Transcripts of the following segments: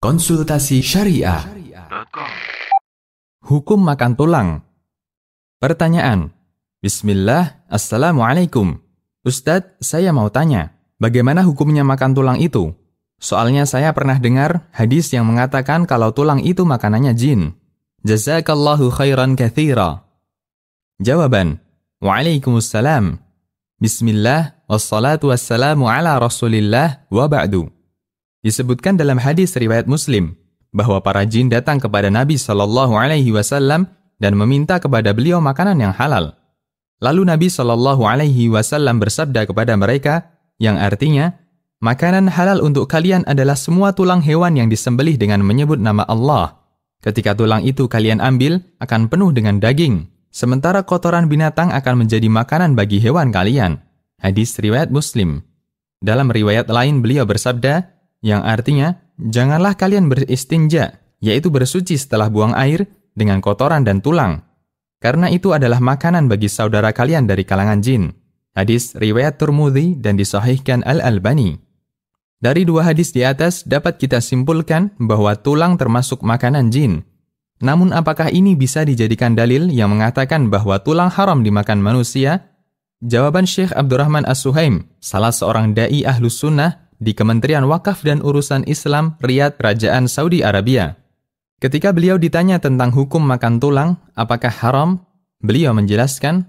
Konsultasi Syariah. Hukum makan tulang. Pertanyaan. Bismillah, Assalamualaikum. Ustadz, saya mau tanya, bagaimana hukumnya makan tulang itu? Soalnya saya pernah dengar hadis yang mengatakan kalau tulang itu makanannya jin. Jazakallahu khairan kathira. Jawaban. Waalaikumsalam. Bismillah, wassalatu wassalamu ala rasulillah wa ba'du. Disebutkan dalam hadis riwayat Muslim bahwa para jin datang kepada Nabi Shallallahu Alaihi Wasallam dan meminta kepada beliau makanan yang halal. Lalu Nabi Shallallahu Alaihi Wasallam bersabda kepada mereka, yang artinya, makanan halal untuk kalian adalah semua tulang hewan yang disembelih dengan menyebut nama Allah. Ketika tulang itu kalian ambil, akan penuh dengan daging. Sementara kotoran binatang akan menjadi makanan bagi hewan kalian. Hadis riwayat Muslim. Dalam riwayat lain beliau bersabda, yang artinya janganlah kalian beristinja, yaitu bersuci setelah buang air dengan kotoran dan tulang, karena itu adalah makanan bagi saudara kalian dari kalangan jin. Hadis riwayat Turmudi dan disahihkan Al-Albani. Dari dua hadis di atas dapat kita simpulkan bahwa tulang termasuk makanan jin. Namun apakah ini bisa dijadikan dalil yang mengatakan bahwa tulang haram dimakan manusia? Jawaban Syekh Abdurrahman As-Suhaim, salah seorang da'i ahlus sunnah di Kementerian Wakaf dan Urusan Islam Riyadh Kerajaan Saudi Arabia. Ketika beliau ditanya tentang hukum makan tulang, apakah haram? Beliau menjelaskan,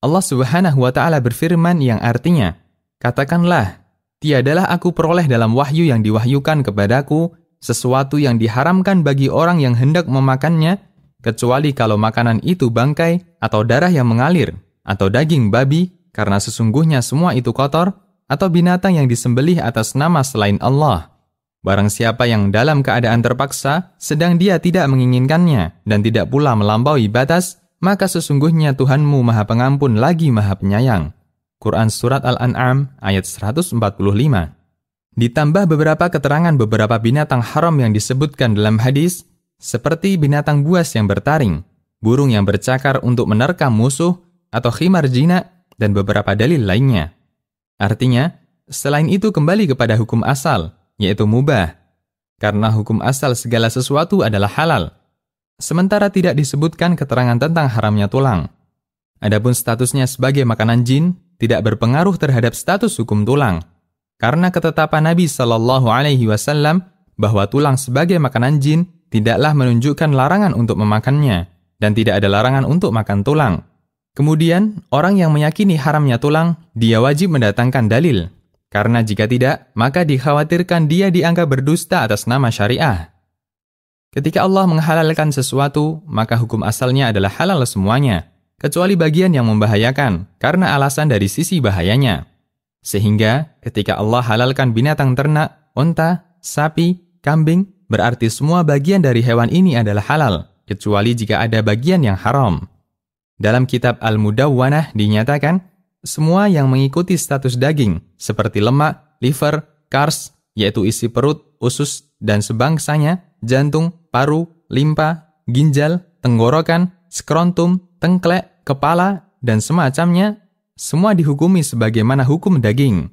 Allah Subhanahu wa taala berfirman yang artinya, "Katakanlah, tiadalah aku peroleh dalam wahyu yang diwahyukan kepadaku sesuatu yang diharamkan bagi orang yang hendak memakannya, kecuali kalau makanan itu bangkai atau darah yang mengalir atau daging babi, karena sesungguhnya semua itu kotor." atau binatang yang disembelih atas nama selain Allah. Barang siapa yang dalam keadaan terpaksa, sedang dia tidak menginginkannya dan tidak pula melampaui batas, maka sesungguhnya Tuhanmu Maha Pengampun lagi Maha Penyayang. Quran Surat Al-An'am ayat 145 Ditambah beberapa keterangan beberapa binatang haram yang disebutkan dalam hadis, seperti binatang buas yang bertaring, burung yang bercakar untuk menerkam musuh, atau khimar jinak, dan beberapa dalil lainnya. Artinya, selain itu kembali kepada hukum asal, yaitu mubah, karena hukum asal segala sesuatu adalah halal, sementara tidak disebutkan keterangan tentang haramnya tulang. Adapun statusnya sebagai makanan jin tidak berpengaruh terhadap status hukum tulang, karena ketetapan Nabi Shallallahu Alaihi Wasallam bahwa tulang sebagai makanan jin tidaklah menunjukkan larangan untuk memakannya dan tidak ada larangan untuk makan tulang. Kemudian, orang yang meyakini haramnya tulang, dia wajib mendatangkan dalil. Karena jika tidak, maka dikhawatirkan dia dianggap berdusta atas nama syariah. Ketika Allah menghalalkan sesuatu, maka hukum asalnya adalah halal semuanya, kecuali bagian yang membahayakan, karena alasan dari sisi bahayanya. Sehingga, ketika Allah halalkan binatang ternak, unta, sapi, kambing, berarti semua bagian dari hewan ini adalah halal, kecuali jika ada bagian yang haram. Dalam kitab Al-Mudawwanah dinyatakan, semua yang mengikuti status daging seperti lemak, liver, kars, yaitu isi perut, usus, dan sebangsanya, jantung, paru, limpa, ginjal, tenggorokan, skrontum, tengklek, kepala, dan semacamnya, semua dihukumi sebagaimana hukum daging.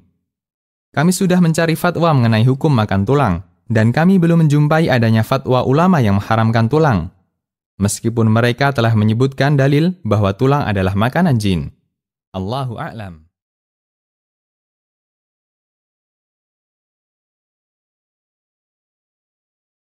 Kami sudah mencari fatwa mengenai hukum makan tulang, dan kami belum menjumpai adanya fatwa ulama yang mengharamkan tulang meskipun mereka telah menyebutkan dalil bahwa tulang adalah makanan jin. Allahu a'lam.